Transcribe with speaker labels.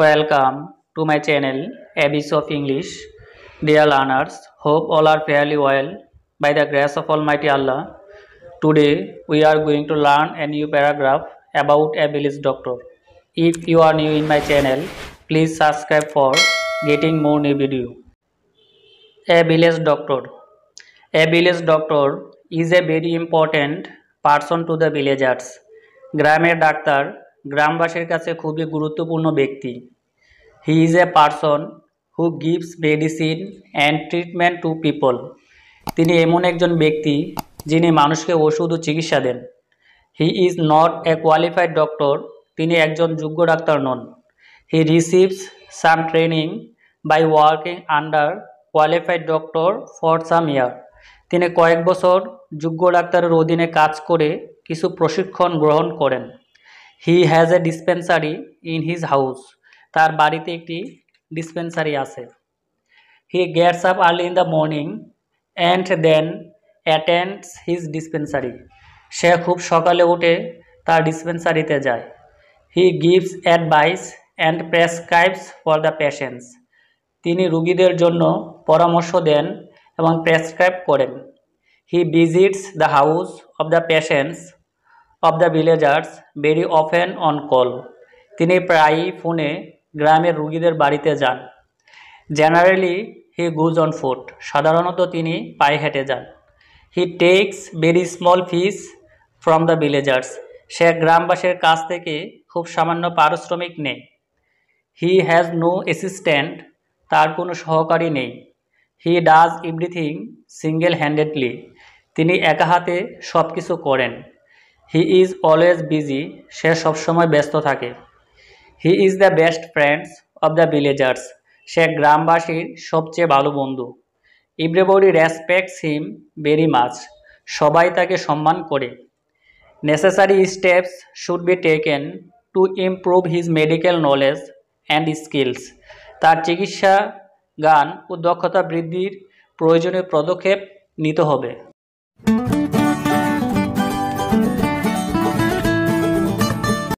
Speaker 1: welcome to my channel Abyss of English dear learners hope all R fairly well by the grace of all মাইটি Allah today we are going to learn a new paragraph about অ্যাবিলিস doctor if you R new in my channel please subscribe for getting more new video অ্যাবিলেস doctor অ্যাবিলেস doctor is a very important person to the villagers গ্রামের doctor গ্রামবাসীর কাছে খুবই গুরুত্বপূর্ণ ব্যক্তি he is a person who gives medicine and treatment to people তিনি এমন একজন ব্যক্তি যিনি মানুষকে ওষুধ ও চিকিৎসা দেন he is not a qualified doctor তিনি একজন যোগ্য ডাক্তার নন he receives some training by working under qualified doctor for some year তিনি কয়েক বছর যোগ্য ডাক্তারের অধীনে কাজ করে কিছু প্রশিক্ষণ গ্রহণ করেন he has a dispensary in his house তার বাড়িতে একটি ডিসপেন্সারি আছে he gets up early in the morning and then attends his dispensary সে খুব সকালে উঠে তার ডিসপেন্সারিতে যায় he gives advice and prescribes for the patients তিনি রুগীদের জন্য পরামর্শ দেন এবং প্রেসক্রাইব করেন he visits the house of the patients of the villagers very often on call তিনি প্রায়ই ফোনে গ্রামের রুগীদের বাড়িতে যান generally he goes on foot সাধারণত তিনি পায়ে হেঁটে যান he takes very small fees from the villagers সে গ্রামবাসীর কাছ থেকে খুব সামান্য পারিশ্রমিক নেই হি হ্যাজ নো অ্যাসিস্ট্যান্ট তার কোনো সহকারী নেই he does everything single handedly তিনি একা হাতে সব কিছু করেন হি ইজ অলওয়েজ বিজি সে সবসময় ব্যস্ত থাকে he is the best friends of the villagers সে গ্রামবাসীর সবচেয়ে ভালো বন্ধু everybody respects him very much সবাই তাকে সম্মান করে necessary steps should be taken to improve his medical knowledge and skills তার চিকিৎসা গান ও দক্ষতা বৃদ্ধির প্রয়োজনীয় পদক্ষেপ নিতে হবে